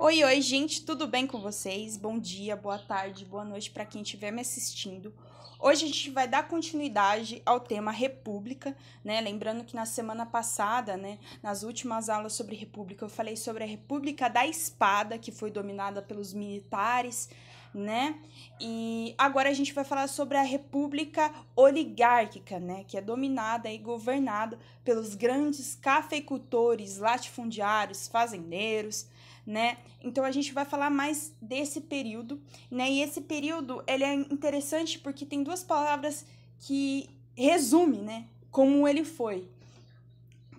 Oi, oi, gente, tudo bem com vocês? Bom dia, boa tarde, boa noite para quem estiver me assistindo. Hoje a gente vai dar continuidade ao tema República, né? Lembrando que na semana passada, né, nas últimas aulas sobre República, eu falei sobre a República da Espada, que foi dominada pelos militares, né? E agora a gente vai falar sobre a República Oligárquica, né? Que é dominada e governada pelos grandes cafeicultores, latifundiários, fazendeiros né? Então a gente vai falar mais desse período, né? E esse período, ele é interessante porque tem duas palavras que resume, né, como ele foi,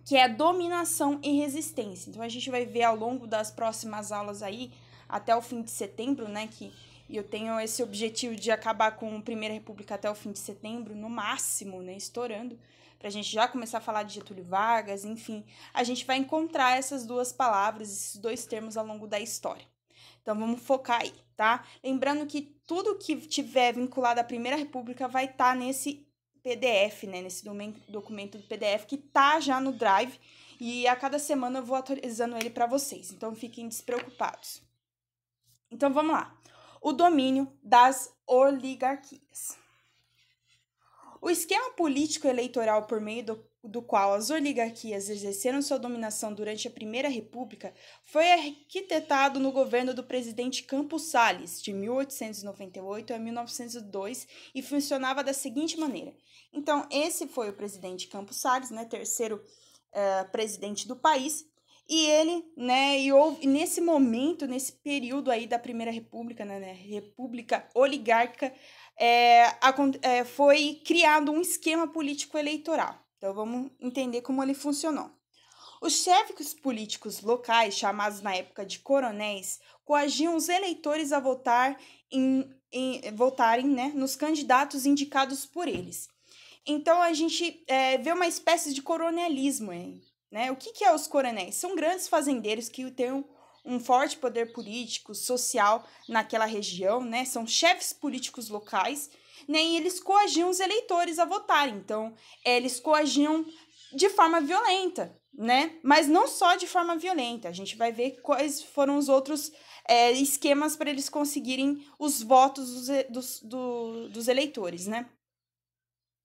que é dominação e resistência. Então a gente vai ver ao longo das próximas aulas aí, até o fim de setembro, né, que eu tenho esse objetivo de acabar com a Primeira República até o fim de setembro, no máximo, né, estourando para a gente já começar a falar de Getúlio Vargas, enfim, a gente vai encontrar essas duas palavras, esses dois termos ao longo da história. Então vamos focar aí, tá? Lembrando que tudo que tiver vinculado à Primeira República vai estar tá nesse PDF, né? Nesse documento do PDF que tá já no Drive e a cada semana eu vou atualizando ele para vocês. Então fiquem despreocupados. Então vamos lá. O domínio das oligarquias. O esquema político eleitoral por meio do, do qual as oligarquias exerceram sua dominação durante a Primeira República foi arquitetado no governo do presidente Campos Salles, de 1898 a 1902, e funcionava da seguinte maneira. Então, esse foi o presidente Campos Salles, né, terceiro uh, presidente do país, e ele, né, e houve, nesse momento, nesse período aí da Primeira República, né, né República Oligárquica é, é, foi criado um esquema político eleitoral. Então vamos entender como ele funcionou. Os chefes políticos locais, chamados na época de coronéis, coagiam os eleitores a votar em, em votarem né, nos candidatos indicados por eles. Então a gente é, vê uma espécie de coronelismo. Né? O que, que é os coronéis? São grandes fazendeiros que têm um forte poder político, social naquela região, né? São chefes políticos locais, nem né? eles coagiam os eleitores a votar. Então, eles coagiam de forma violenta, né? Mas não só de forma violenta. A gente vai ver quais foram os outros é, esquemas para eles conseguirem os votos dos, dos, do, dos eleitores, né?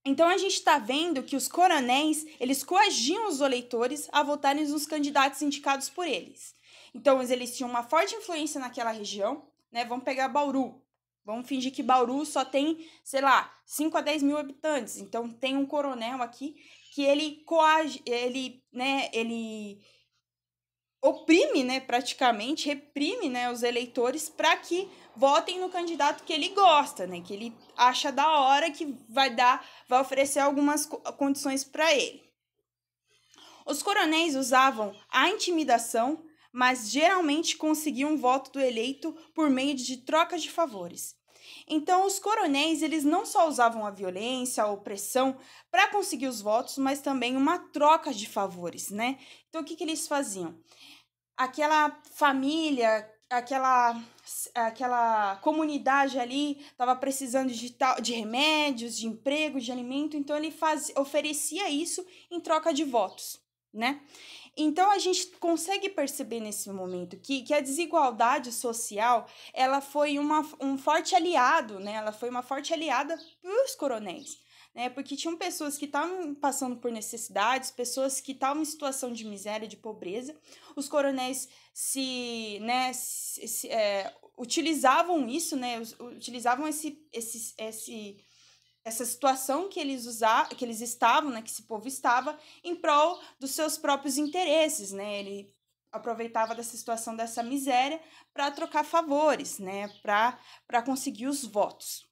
Então a gente está vendo que os coronéis eles coagiam os eleitores a votarem nos candidatos indicados por eles. Então, eles tinham uma forte influência naquela região, né? Vamos pegar Bauru. Vamos fingir que Bauru só tem, sei lá, 5 a 10 mil habitantes. Então, tem um coronel aqui que ele coage, ele, né, ele oprime, né, praticamente, reprime, né, os eleitores para que votem no candidato que ele gosta, né, que ele acha da hora, que vai dar, vai oferecer algumas condições para ele. Os coronéis usavam a intimidação mas geralmente conseguiam um voto do eleito por meio de troca de favores. Então, os coronéis, eles não só usavam a violência, a opressão para conseguir os votos, mas também uma troca de favores, né? Então, o que, que eles faziam? Aquela família, aquela, aquela comunidade ali estava precisando de, tal, de remédios, de emprego, de alimento, então ele faz, oferecia isso em troca de votos, né? Então a gente consegue perceber nesse momento que, que a desigualdade social ela foi uma, um forte aliado, né? Ela foi uma forte aliada para os coronéis. Né? Porque tinham pessoas que estavam passando por necessidades, pessoas que estavam em situação de miséria, de pobreza. Os coronéis se, né, se, se é, utilizavam isso, né? Utilizavam esse, esse, esse essa situação que eles usavam, que eles estavam, né, que esse povo estava, em prol dos seus próprios interesses, né? Ele aproveitava dessa situação dessa miséria para trocar favores, né, para conseguir os votos.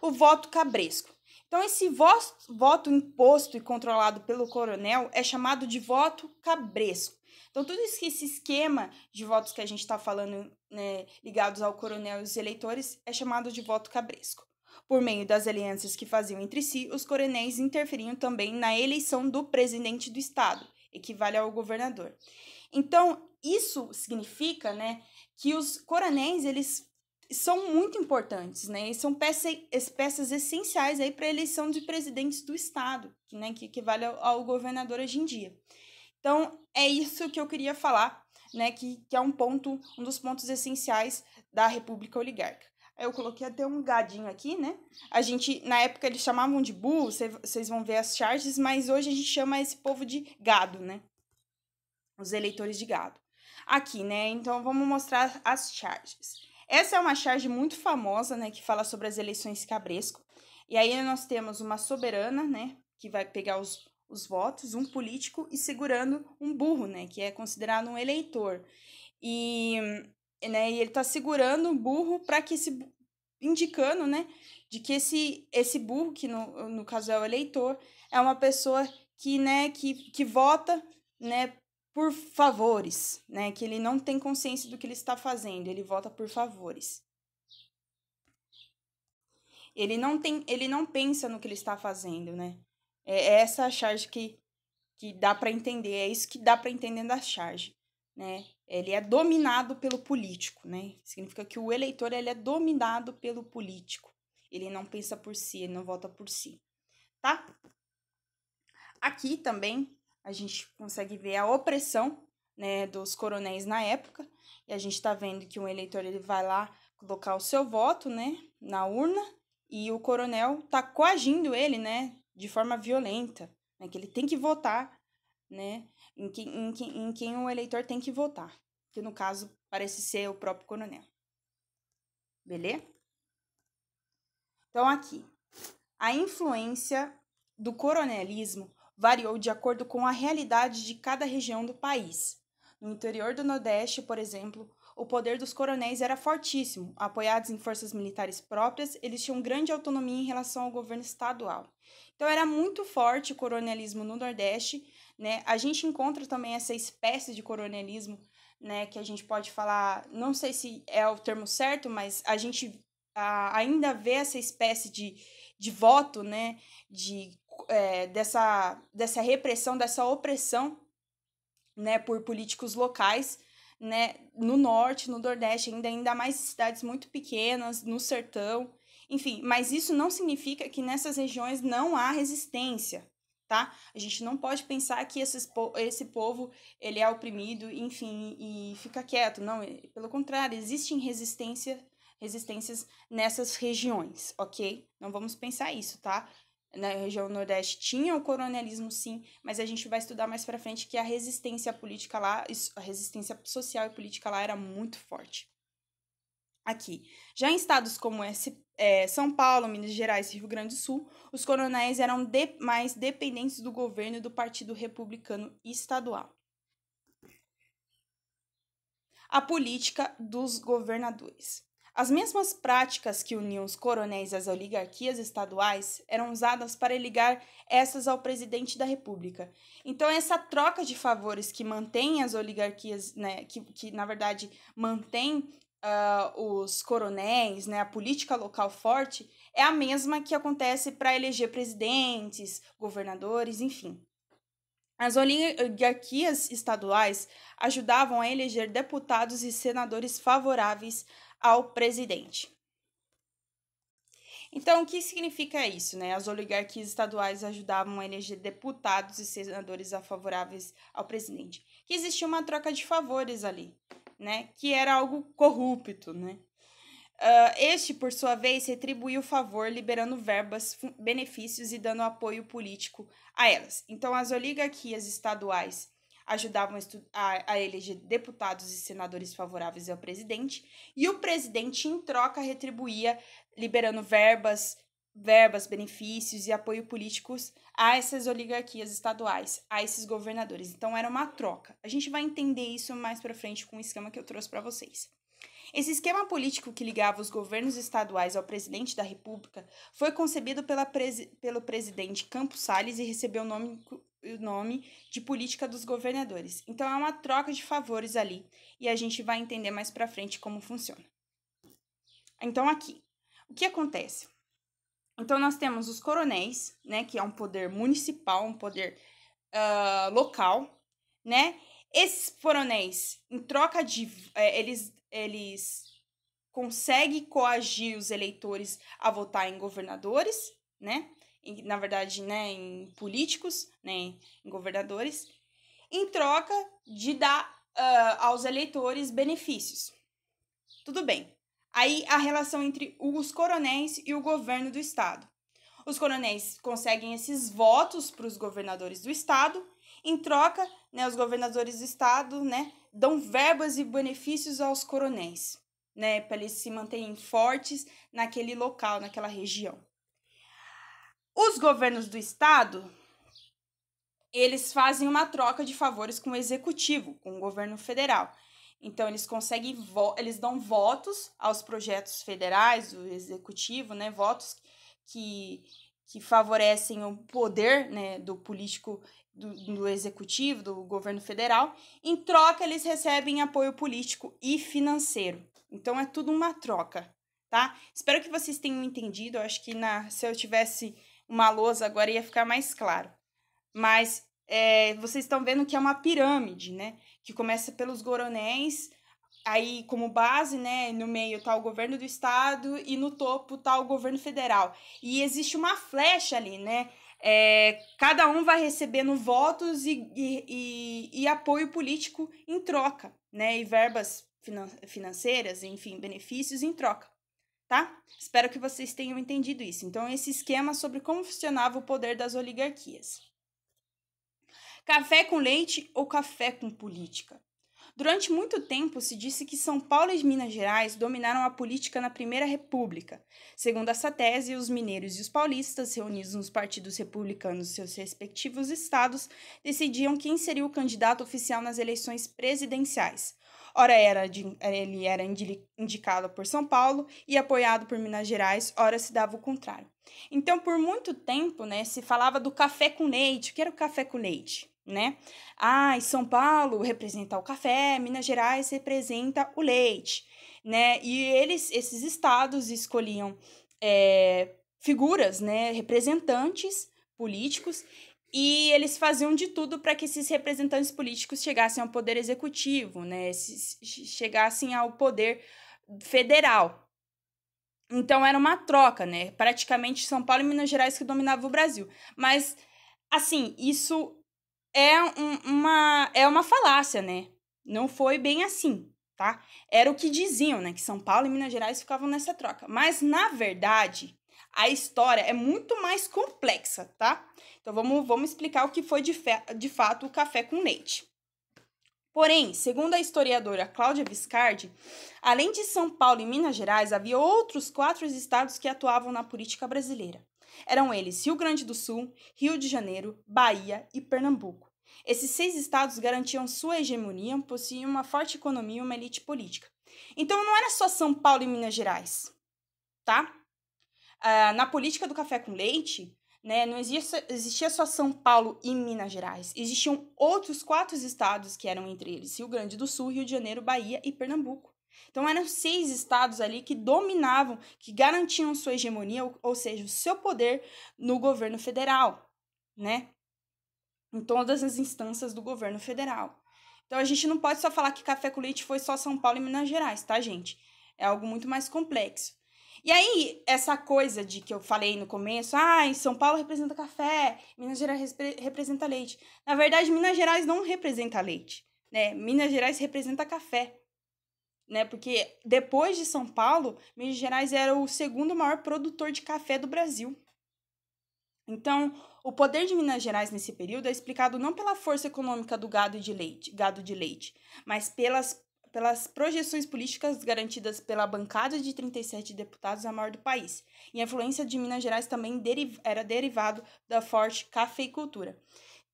O voto cabresco. Então esse voto imposto e controlado pelo coronel é chamado de voto cabresco. Então, tudo isso, que esse esquema de votos que a gente está falando, né, ligados ao coronel e os eleitores, é chamado de voto cabresco. Por meio das alianças que faziam entre si, os coronéis interferiam também na eleição do presidente do estado, equivale ao governador. Então, isso significa, né, que os coronéis, eles são muito importantes, né? E são peça, peças essenciais aí para a eleição de presidentes do estado, né? que equivale ao, ao governador hoje em dia. Então, é isso que eu queria falar, né, que, que é um ponto, um dos pontos essenciais da República Oligarca. Eu coloquei até um gadinho aqui, né? A gente, na época, eles chamavam de burro, vocês vão ver as charges, mas hoje a gente chama esse povo de gado, né? Os eleitores de gado. Aqui, né? Então, vamos mostrar as charges. Essa é uma charge muito famosa, né? Que fala sobre as eleições cabresco. E aí nós temos uma soberana, né? Que vai pegar os, os votos, um político e segurando um burro, né, que é considerado um eleitor. E, né, e ele está segurando um burro para que esse indicando, né, de que esse esse burro, que no, no caso é o eleitor, é uma pessoa que, né, que, que vota, né, por favores, né, que ele não tem consciência do que ele está fazendo, ele vota por favores. Ele não tem, ele não pensa no que ele está fazendo, né? É, é essa a charge que, que dá para entender, é isso que dá para entender da charge, né? Ele é dominado pelo político, né? Significa que o eleitor ele é dominado pelo político. Ele não pensa por si, ele não vota por si, tá? Aqui também a gente consegue ver a opressão, né, dos coronéis na época, e a gente está vendo que um eleitor ele vai lá colocar o seu voto, né, na urna, e o coronel tá coagindo ele, né, de forma violenta, né, que ele tem que votar né, em, quem, em, quem, em quem o eleitor tem que votar, que no caso parece ser o próprio coronel. Beleza? Então, aqui, a influência do coronelismo variou de acordo com a realidade de cada região do país. No interior do Nordeste, por exemplo, o poder dos coronéis era fortíssimo. Apoiados em forças militares próprias, eles tinham grande autonomia em relação ao governo estadual. Então era muito forte o coronelismo no Nordeste, né? A gente encontra também essa espécie de coronelismo, né, que a gente pode falar, não sei se é o termo certo, mas a gente a, ainda vê essa espécie de, de voto, né, de é, dessa, dessa repressão, dessa opressão né, por políticos locais, né, no norte, no nordeste, ainda, ainda mais cidades muito pequenas, no sertão, enfim. Mas isso não significa que nessas regiões não há resistência, tá? A gente não pode pensar que esses, esse povo ele é oprimido, enfim, e fica quieto. Não, é, pelo contrário, existem resistência, resistências nessas regiões, ok? Não vamos pensar isso, tá? na região Nordeste tinha o coronelismo, sim, mas a gente vai estudar mais para frente que a resistência política lá, a resistência social e política lá era muito forte. Aqui, já em estados como esse, é, São Paulo, Minas Gerais e Rio Grande do Sul, os coronéis eram de, mais dependentes do governo do Partido Republicano Estadual. A política dos governadores. As mesmas práticas que uniam os coronéis às oligarquias estaduais eram usadas para ligar essas ao presidente da República. Então, essa troca de favores que mantém as oligarquias, né, que, que na verdade mantém Uh, os coronéis, né, a política local forte, é a mesma que acontece para eleger presidentes, governadores, enfim. As oligarquias estaduais ajudavam a eleger deputados e senadores favoráveis ao presidente. Então, o que significa isso? Né? As oligarquias estaduais ajudavam a eleger deputados e senadores a favoráveis ao presidente. Que existia uma troca de favores ali, né? que era algo corrupto. Né? Uh, este, por sua vez, retribuiu o favor, liberando verbas, benefícios e dando apoio político a elas. Então, as oligarquias estaduais ajudavam a, a eleger deputados e senadores favoráveis ao presidente, e o presidente, em troca, retribuía, liberando verbas, verbas, benefícios e apoio políticos a essas oligarquias estaduais, a esses governadores. Então era uma troca. A gente vai entender isso mais para frente com o esquema que eu trouxe para vocês. Esse esquema político que ligava os governos estaduais ao presidente da República foi concebido pela presi pelo presidente Campos Salles e recebeu o nome o nome de política dos governadores. Então é uma troca de favores ali e a gente vai entender mais para frente como funciona. Então aqui, o que acontece? Então nós temos os coronéis, né, que é um poder municipal, um poder uh, local, né? Esses coronéis, em troca de, é, eles, eles conseguem coagir os eleitores a votar em governadores, né? em, na verdade, né, em políticos, né, em governadores, em troca de dar uh, aos eleitores benefícios. Tudo bem. Aí a relação entre os coronéis e o governo do estado. Os coronéis conseguem esses votos para os governadores do estado. Em troca, né, os governadores do estado né, dão verbas e benefícios aos coronéis, né, para eles se manterem fortes naquele local, naquela região. Os governos do estado, eles fazem uma troca de favores com o executivo, com o governo federal. Então eles conseguem eles dão votos aos projetos federais, o executivo, né, votos que que favorecem o poder, né, do político do, do executivo, do governo federal. Em troca eles recebem apoio político e financeiro. Então é tudo uma troca, tá? Espero que vocês tenham entendido. Eu acho que na se eu tivesse uma lousa agora ia ficar mais claro. Mas é, vocês estão vendo que é uma pirâmide, né? Que começa pelos goronéis, aí como base, né, no meio está o governo do estado e no topo está o governo federal. E existe uma flecha ali, né? É, cada um vai recebendo votos e, e, e, e apoio político em troca, né? E verbas finan financeiras, enfim, benefícios em troca tá? Espero que vocês tenham entendido isso. Então, esse esquema sobre como funcionava o poder das oligarquias. Café com leite ou café com política? Durante muito tempo se disse que São Paulo e Minas Gerais dominaram a política na Primeira República. Segundo essa tese, os mineiros e os paulistas, reunidos nos partidos republicanos de seus respectivos estados, decidiam quem seria o candidato oficial nas eleições presidenciais. Ora era de, ele era indicado por São Paulo e apoiado por Minas Gerais, ora se dava o contrário. Então, por muito tempo, né, se falava do café com leite. O que era o café com leite? Né? Ah, São Paulo representa o café, Minas Gerais representa o leite. Né? E eles, esses estados escolhiam é, figuras, né, representantes políticos e eles faziam de tudo para que esses representantes políticos chegassem ao poder executivo, né? Chegassem ao poder federal. Então era uma troca, né? Praticamente São Paulo e Minas Gerais que dominavam o Brasil. Mas, assim, isso é, um, uma, é uma falácia, né? Não foi bem assim, tá? Era o que diziam, né? Que São Paulo e Minas Gerais ficavam nessa troca. Mas, na verdade, a história é muito mais complexa, tá? Então vamos, vamos explicar o que foi de, fe, de fato o café com leite. Porém, segundo a historiadora Cláudia Viscardi, além de São Paulo e Minas Gerais, havia outros quatro estados que atuavam na política brasileira. Eram eles Rio Grande do Sul, Rio de Janeiro, Bahia e Pernambuco. Esses seis estados garantiam sua hegemonia, possuíam uma forte economia e uma elite política. Então não era só São Paulo e Minas Gerais, tá? Uh, na política do café com leite, né, não existia, existia só São Paulo e Minas Gerais. Existiam outros quatro estados que eram entre eles: Rio Grande do Sul, Rio de Janeiro, Bahia e Pernambuco. Então eram seis estados ali que dominavam, que garantiam sua hegemonia, ou, ou seja, o seu poder no governo federal, né? Em todas as instâncias do governo federal. Então a gente não pode só falar que café com leite foi só São Paulo e Minas Gerais, tá, gente? É algo muito mais complexo. E aí, essa coisa de que eu falei no começo, ah, São Paulo representa café, Minas Gerais representa leite. Na verdade, Minas Gerais não representa leite, né? Minas Gerais representa café, né? Porque depois de São Paulo, Minas Gerais era o segundo maior produtor de café do Brasil. Então, o poder de Minas Gerais nesse período é explicado não pela força econômica do gado de leite, gado de leite, mas pelas pelas projeções políticas garantidas pela bancada de 37 deputados, a maior do país. E a influência de Minas Gerais também deriv era derivado da forte cafeicultura.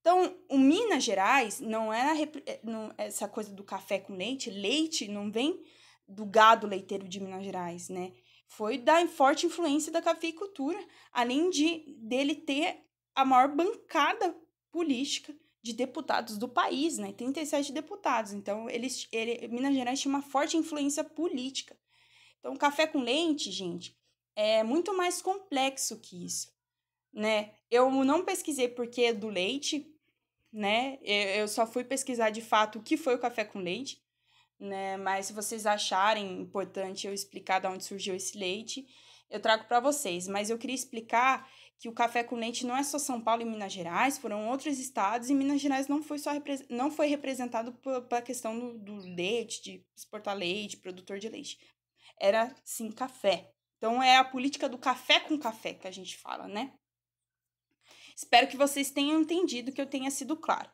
Então, o Minas Gerais não era é é, essa coisa do café com leite, leite não vem do gado leiteiro de Minas Gerais, né? Foi da forte influência da cafeicultura, além de dele ter a maior bancada política de deputados do país, né? 37 deputados. Então, eles, ele, Minas Gerais tinha uma forte influência política. Então, café com leite, gente, é muito mais complexo que isso, né? Eu não pesquisei porque do leite, né? Eu só fui pesquisar de fato o que foi o café com leite, né? Mas se vocês acharem importante eu explicar de onde surgiu esse leite, eu trago para vocês, mas eu queria explicar que o café com leite não é só São Paulo e Minas Gerais, foram outros estados, e Minas Gerais não foi, só não foi representado pela questão do, do leite, de exportar leite, produtor de leite. Era, sim, café. Então, é a política do café com café que a gente fala, né? Espero que vocês tenham entendido que eu tenha sido claro.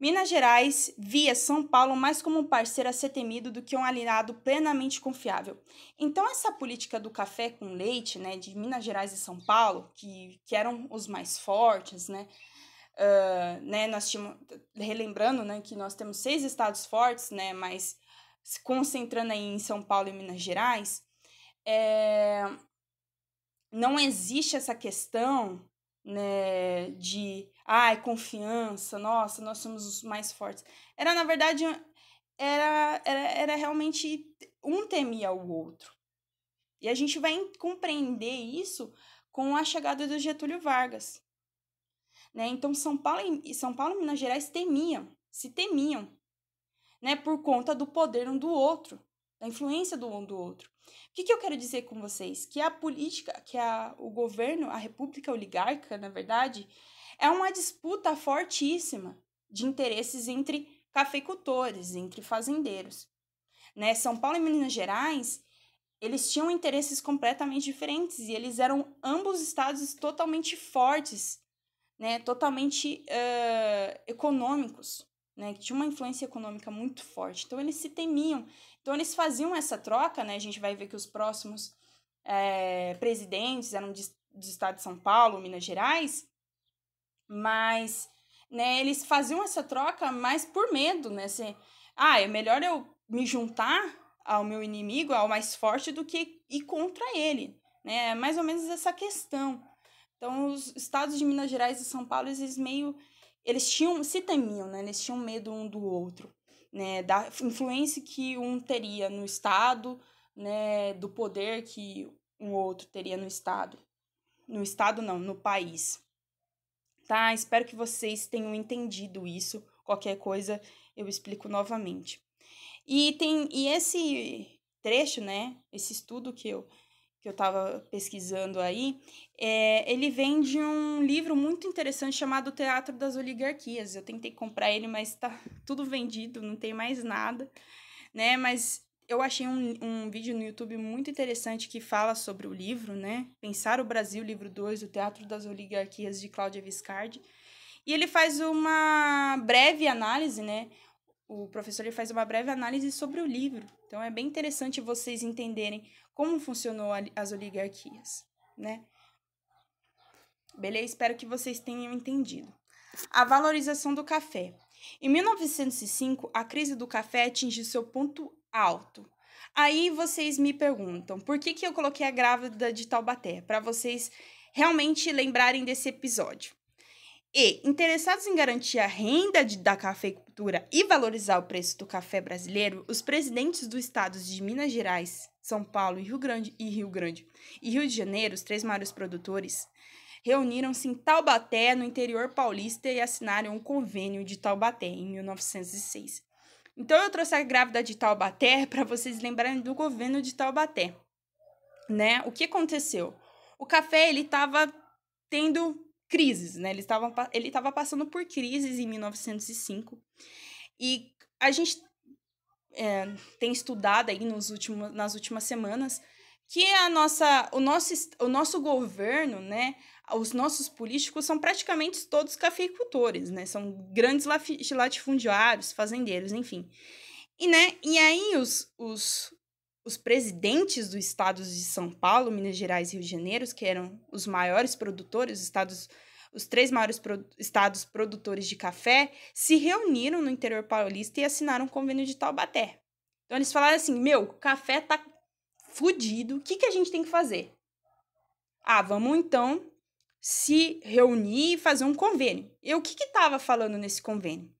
Minas Gerais via São Paulo mais como um parceiro a ser temido do que um aliado plenamente confiável. Então, essa política do café com leite, né, de Minas Gerais e São Paulo, que, que eram os mais fortes, né, uh, né, nós tínhamos, relembrando, né, que nós temos seis estados fortes, né, mas se concentrando aí em São Paulo e Minas Gerais, é, não existe essa questão, né, de ai, confiança, nossa, nós somos os mais fortes. Era, na verdade, era, era, era realmente um temia o outro. E a gente vai compreender isso com a chegada do Getúlio Vargas. Né? Então, São Paulo e São Paulo e Minas Gerais temiam, se temiam, né? por conta do poder um do outro, da influência do um do outro. O que, que eu quero dizer com vocês? Que a política, que a, o governo, a república oligarca, na verdade, é uma disputa fortíssima de interesses entre cafeicultores, entre fazendeiros. Né? São Paulo e Minas Gerais, eles tinham interesses completamente diferentes e eles eram ambos estados totalmente fortes, né? totalmente uh, econômicos, né? que tinha uma influência econômica muito forte. Então, eles se temiam. Então, eles faziam essa troca, né? a gente vai ver que os próximos eh, presidentes eram de, do estado de São Paulo, Minas Gerais, mas, né, eles faziam essa troca mais por medo, né? Se, ah, é melhor eu me juntar ao meu inimigo, ao mais forte, do que ir contra ele, né? É mais ou menos essa questão. Então, os estados de Minas Gerais e São Paulo, eles meio... Eles tinham, se temiam, né? Eles tinham medo um do outro, né? Da influência que um teria no estado, né? Do poder que um outro teria no estado. No estado, não, no país tá? Espero que vocês tenham entendido isso. Qualquer coisa eu explico novamente. E tem e esse trecho, né? Esse estudo que eu que eu estava pesquisando aí, é, ele vem de um livro muito interessante chamado Teatro das Oligarquias. Eu tentei comprar ele, mas está tudo vendido, não tem mais nada, né? Mas eu achei um, um vídeo no YouTube muito interessante que fala sobre o livro, né? Pensar o Brasil, livro 2, O Teatro das Oligarquias, de Cláudia Viscardi. E ele faz uma breve análise, né? O professor ele faz uma breve análise sobre o livro. Então é bem interessante vocês entenderem como funcionou as oligarquias, né? Beleza? Espero que vocês tenham entendido. A valorização do café. Em 1905, a crise do café atinge seu ponto alto. Aí vocês me perguntam, por que, que eu coloquei a grávida de Taubaté? Para vocês realmente lembrarem desse episódio. E interessados em garantir a renda de, da cafeicultura e valorizar o preço do café brasileiro, os presidentes dos estados de Minas Gerais, São Paulo e Rio Grande e Rio Grande e Rio de Janeiro, os três maiores produtores, reuniram-se em Taubaté, no interior paulista, e assinaram um convênio de Taubaté em 1906, então eu trouxe a grávida de Taubaté para vocês lembrarem do governo de Taubaté, né? O que aconteceu? O café ele estava tendo crises, né? Ele estava ele tava passando por crises em 1905 e a gente é, tem estudado aí nos últimos, nas últimas semanas que a nossa, o nosso, o nosso governo, né, os nossos políticos são praticamente todos cafeicultores, né? São grandes latifundiários, fazendeiros, enfim. E, né, e aí os, os, os presidentes dos estados de São Paulo, Minas Gerais e Rio de Janeiro, que eram os maiores produtores, os estados os três maiores pro, estados produtores de café, se reuniram no interior paulista e assinaram o um convênio de Taubaté. Então eles falaram assim: "Meu, café tá fudido, o que que a gente tem que fazer?" Ah, vamos então se reunir e fazer um convênio. E o que estava falando nesse convênio?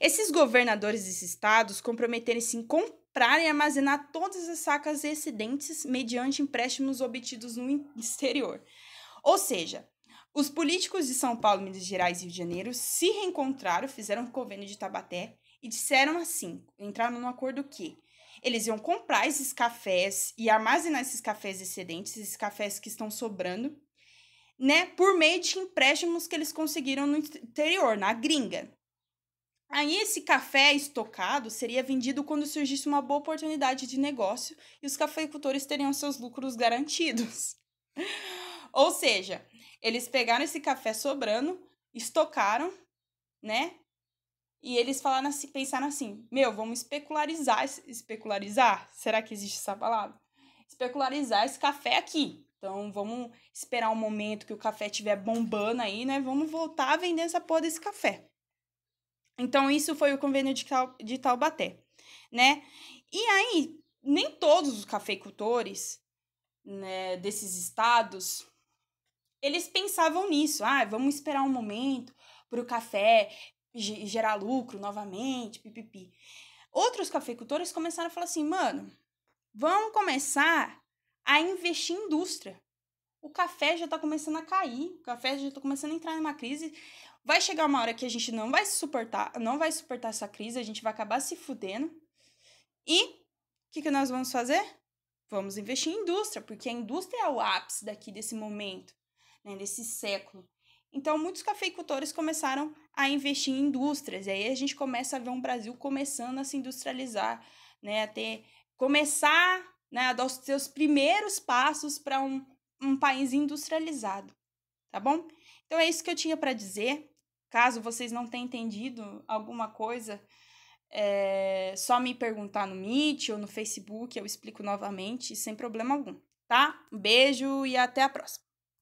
Esses governadores desses estados comprometerem-se em comprar e armazenar todas as sacas excedentes mediante empréstimos obtidos no exterior. Ou seja, os políticos de São Paulo, Minas Gerais e Rio de Janeiro se reencontraram, fizeram um convênio de Tabaté e disseram assim, entraram num acordo que eles iam comprar esses cafés e armazenar esses cafés excedentes, esses cafés que estão sobrando, né, por meio de empréstimos que eles conseguiram no interior, na gringa. Aí esse café estocado seria vendido quando surgisse uma boa oportunidade de negócio e os cafeicultores teriam seus lucros garantidos. Ou seja, eles pegaram esse café sobrando, estocaram, né? E eles falaram assim, pensaram assim: "Meu, vamos especularizar, especularizar, será que existe essa palavra? Especularizar esse café aqui". Então vamos esperar um momento que o café estiver bombando aí, né? Vamos voltar a vender essa porra desse café. Então isso foi o convênio de, Tal, de Taubaté, né? E aí, nem todos os cafeicultores né, desses estados, eles pensavam nisso. Ah, vamos esperar um momento para o café gerar lucro novamente, pipipi. Outros cafeicultores começaram a falar assim, mano, vamos começar a investir em indústria. O café já está começando a cair, o café já está começando a entrar numa crise. Vai chegar uma hora que a gente não vai suportar, não vai suportar essa crise, a gente vai acabar se fudendo. E o que, que nós vamos fazer? Vamos investir em indústria, porque a indústria é o ápice daqui desse momento, né, desse século. Então, muitos cafeicultores começaram a investir em indústrias, e aí a gente começa a ver um Brasil começando a se industrializar, né, a ter, começar né, os seus primeiros passos para um, um país industrializado, tá bom? Então é isso que eu tinha para dizer. Caso vocês não tenham entendido alguma coisa, é só me perguntar no Meet ou no Facebook, eu explico novamente, sem problema algum, tá? Um beijo e até a próxima.